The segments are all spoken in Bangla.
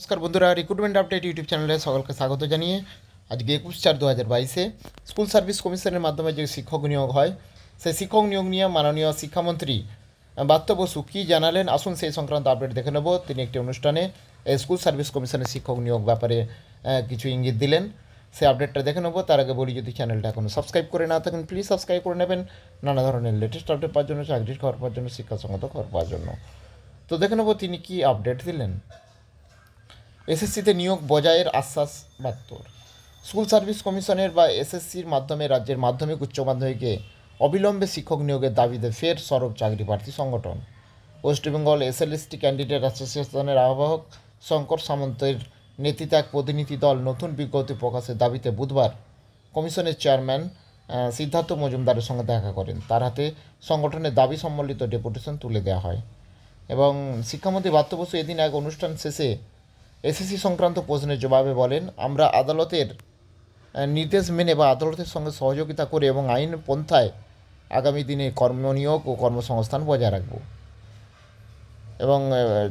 নমস্কার বন্ধুরা রিক্রুটমেন্ট আপডেট ইউটিউব চ্যানেলে সকলকে স্বাগত জানিয়ে আজকে একুশ চার দু হাজার বাইশে স্কুল সার্ভিস কমিশনের মাধ্যমে যে শিক্ষক নিয়োগ হয় সেই শিক্ষক নিয়োগ নিয়ে মাননীয় শিক্ষামন্ত্রী বাত্য বসু কী জানালেন আসুন সেই সংক্রান্ত আপডেট দেখে নেব তিনি একটি অনুষ্ঠানে স্কুল সার্ভিস কমিশনের শিক্ষক নিয়োগ ব্যাপারে কিছু ইঙ্গিত দিলেন সেই আপডেটটা দেখে নেব তার আগে বলি যদি চ্যানেলটা এখনও সাবস্ক্রাইব করে না থাকেন প্লিজ সাবস্ক্রাইব করে নেবেন নানা ধরনের লেটেস্ট আপডেট পাওয়ার জন্য চাকরির খবর পাওয়ার জন্য শিক্ষাসঙ্গত খবর পাওয়ার জন্য তো দেখে নেব তিনি কী আপডেট দিলেন এসএসসিতে নিয়োগ বজায়ের আশ্বাস মাত্তর স্কুল সার্ভিস কমিশনের বা এসএসসির মাধ্যমে রাজ্যের মাধ্যমিক উচ্চ মাধ্যমিকে অবিলম্বে শিক্ষক নিয়োগের দাবিতে ফের সরব চাকরি প্রার্থী সংগঠন ওয়েস্টবেঙ্গল এসএলএসটি ক্যান্ডিডেট অ্যাসোসিয়েশনের আহ্বায়ক শঙ্কর সামন্তের নেতৃত্বে এক প্রতিনিধি দল নতুন বিজ্ঞপ্তি প্রকাশের দাবিতে বুধবার কমিশনের চেয়ারম্যান সিদ্ধার্থ মজুমদারের সঙ্গে দেখা করেন তার হাতে সংগঠনের দাবি সম্বলিত ডেপুটেশন তুলে দেওয়া হয় এবং শিক্ষামন্ত্রী বাত্য বসু এদিন এক অনুষ্ঠান শেষে এসএসসি সংক্রান্ত প্রশ্নের জবাবে বলেন আমরা আদালতের নির্দেশ মেনে বা আদালতের সঙ্গে সহযোগিতা করে এবং আইন পন্থায় আগামী দিনে কর্মনিয়োগ ও কর্মসংস্থান বজায় রাখব এবং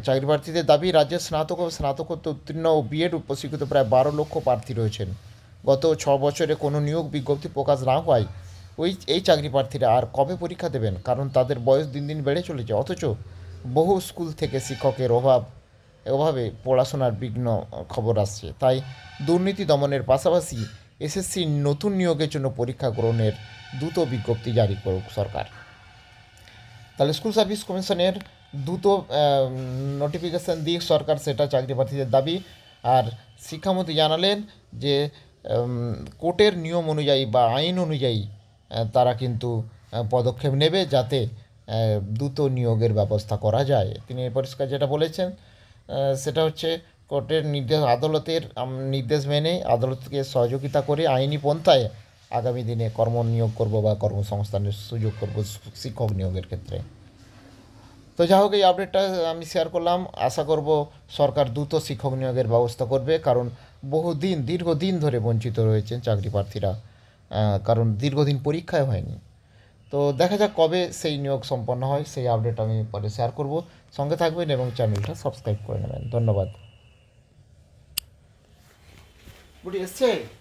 চাকরি প্রার্থীদের দাবি রাজ্যের স্নাতক ও স্নাতকোত্তর উত্তীর্ণ ও বিএড উপশিক্ষিত প্রায় বারো লক্ষ প্রার্থী রয়েছেন গত ছ বছরে কোনো নিয়োগ বিজ্ঞপ্তি প্রকাশ না হওয়ায় ওই এই চাকরি প্রার্থীরা আর কবে পরীক্ষা দেবেন কারণ তাদের বয়স দিন দিন বেড়ে চলেছে অথচ বহু স্কুল থেকে শিক্ষকের অভাব এভাবে পড়াশোনার বিঘ্ন খবর আসছে তাই দুর্নীতি দমনের পাশাপাশি এসএসসির নতুন নিয়োগের জন্য পরীক্ষা গ্রহণের দ্রুত বিজ্ঞপ্তি জারি করুক সরকার তাহলে স্কুল সার্ভিস কমিশনের দ্রুত নোটিফিকেশান দিয়ে সরকার সেটা চাকরি প্রার্থীদের দাবি আর শিক্ষামন্ত্রী জানালেন যে কোর্টের নিয়ম অনুযায়ী বা আইন অনুযায়ী তারা কিন্তু পদক্ষেপ নেবে যাতে দ্রুত নিয়োগের ব্যবস্থা করা যায় তিনি এ পরিষ্কার যেটা বলেছেন সেটা হচ্ছে কোর্টের নির্দেশ আদালতের নির্দেশ মেনে আদালতকে সহযোগিতা করে আইনি পন্থায় আগামী দিনে কর্ম নিয়োগ করব বা কর্মসংস্থানের সুযোগ করব শিক্ষক নিয়োগের ক্ষেত্রে তো যাই হোক এই আপডেটটা আমি শেয়ার করলাম আশা করব সরকার দ্রুত শিক্ষক নিয়োগের ব্যবস্থা করবে কারণ বহুদিন দীর্ঘদিন ধরে বঞ্চিত রয়েছেন চাকরি প্রার্থীরা কারণ দীর্ঘদিন পরীক্ষায় হয়নি তো দেখা যাক কবে সেই নিয়োগ সম্পন্ন হয় সেই আপডেট আমি পরে শেয়ার করব সঙ্গে থাকবেন এবং চ্যানেলটা সাবস্ক্রাইব করে নেবেন ধন্যবাদ বুটি এসছে